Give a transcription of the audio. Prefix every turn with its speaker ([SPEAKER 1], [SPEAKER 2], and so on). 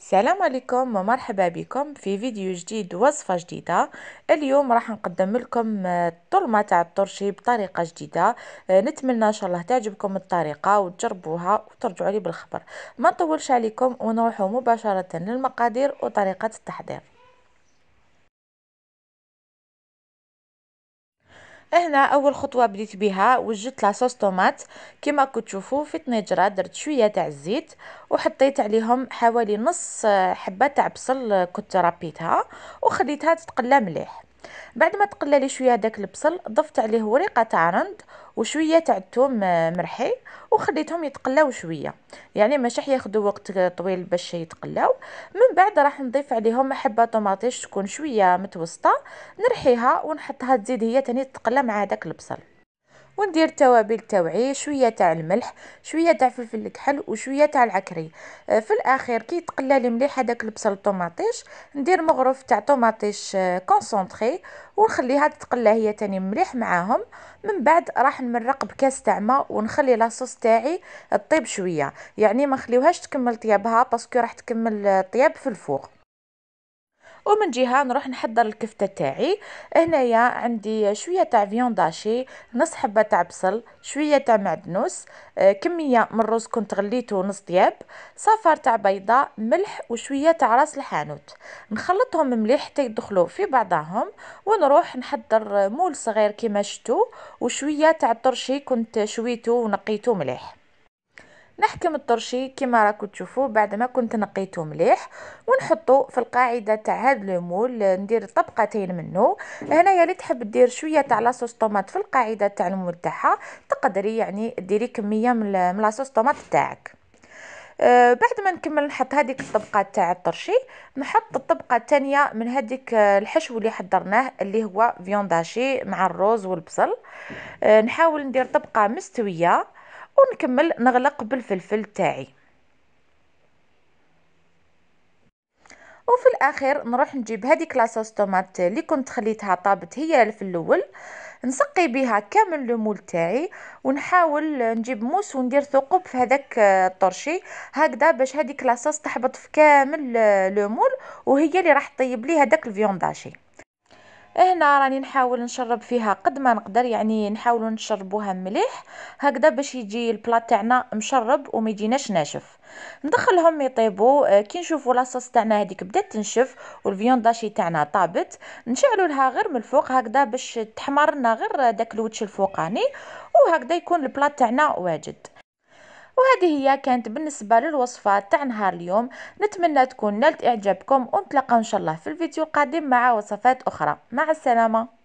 [SPEAKER 1] السلام عليكم ومرحبا بكم في فيديو جديد وصفة جديدة اليوم راح نقدم لكم الطرمة آه، تاع الطرشي بطريقة جديدة آه، نتمنى ان شاء الله تعجبكم الطريقة وتجربوها وترجعوا لي بالخبر ما نطولش عليكم ونروحوا مباشرة للمقادير وطريقة التحضير هنا اول خطوه بديت بها وجدت لاصوص طومات كما كتشوفوا في طنجره درت شويه تاع الزيت وحطيت عليهم حوالي نص حبه تاع بصل كنت رابيتها وخليتها تتقلى مليح بعد ما تقلى لي شويه داك البصل ضفت عليه وريقه تاع رند وشويه تاع الثوم آه، مرحي وخليتهم يتقلاو شويه يعني ماشي ياخذوا وقت طويل باش يتقلاو من بعد راح نضيف عليهم حبه طوماطيش تكون شويه متوسطه نرحيها ونحطها تزيد هي تاني تتقلى مع داك البصل وندير التوابل توعي شويه تاع الملح شويه تاع فلفل الكحل وشويه تاع العكري آه، في الاخير كي يتقلى مليح هذاك البصل طوماطيش ندير مغرف تاع طوماطيش كونسونطري آه، ونخليها تتقلى هي تاني مليح معاهم من بعد راح نمرق بكاس تاع ماء ونخلي لاصوص تاعي طيب شويه يعني ما نخليوهاش تكمل طيابها باسكو راح تكمل آه، طياب في الفوق ومن جهه نروح نحضر الكفته تاعي هنايا عندي شويه تاع فيون داشي نص حبه تاع بصل شويه تاع معدنوس آه، كميه من الرز كنت غليته نص طياب صفار تاع بيضه ملح وشويه تاع راس الحانوت نخلطهم مليح حتى يدخلوا في بعضهم ونروح نحضر مول صغير كيما شتو وشويه تاع الطرشي كنت شويته ونقيته مليح نحكم الطرشي كما راكم تشوفوا بعد ما كنت نقيته مليح ونحطه في القاعده تاع هاد المول ندير طبقتين منه هنايا اللي تحب دير شويه تاع لاصوص طوماط في القاعده تاع المول تاعها تقدري يعني ديري كميه من لاصوص طوماط تاعك أه، بعد ما نكمل نحط هذيك الطبقه تاع الطرشي نحط الطبقه الثانيه من هذيك أه، الحشو اللي حضرناه اللي هو فيونداشي مع الروز والبصل أه، نحاول ندير طبقه مستويه ونكمل نغلق بالفلفل تاعي وفي الاخير نروح نجيب هذيك لاصوص طوماط اللي كنت خليتها طابت هي في الاول نسقي بها كامل لومول تاعي ونحاول نجيب موس وندير ثقوب في هذاك الطرشي هكذا باش هذيك لاصوص تحبط في كامل لومول وهي اللي راح طيب لي هذاك الفيونداشي هنا راني نحاول نشرب فيها قد ما نقدر يعني نحاول نشربوها مليح هكذا باش يجي البلاط تاعنا مشرب وما يجيناش ناشف ندخلهم يطيبوا آه، كي نشوفوا لاصوص تاعنا هذيك بدات تنشف داشي تاعنا طابت نشعلوا لها غير من الفوق هكذا باش تحمر لنا غير داك الوتش الفوقاني وهكذا يكون البلاط تاعنا واجد وهذه هي كانت بالنسبة للوصفة تاع نهار اليوم نتمنى تكون نالت إعجابكم ونتلقى إن شاء الله في الفيديو القادم مع وصفات أخرى مع السلامة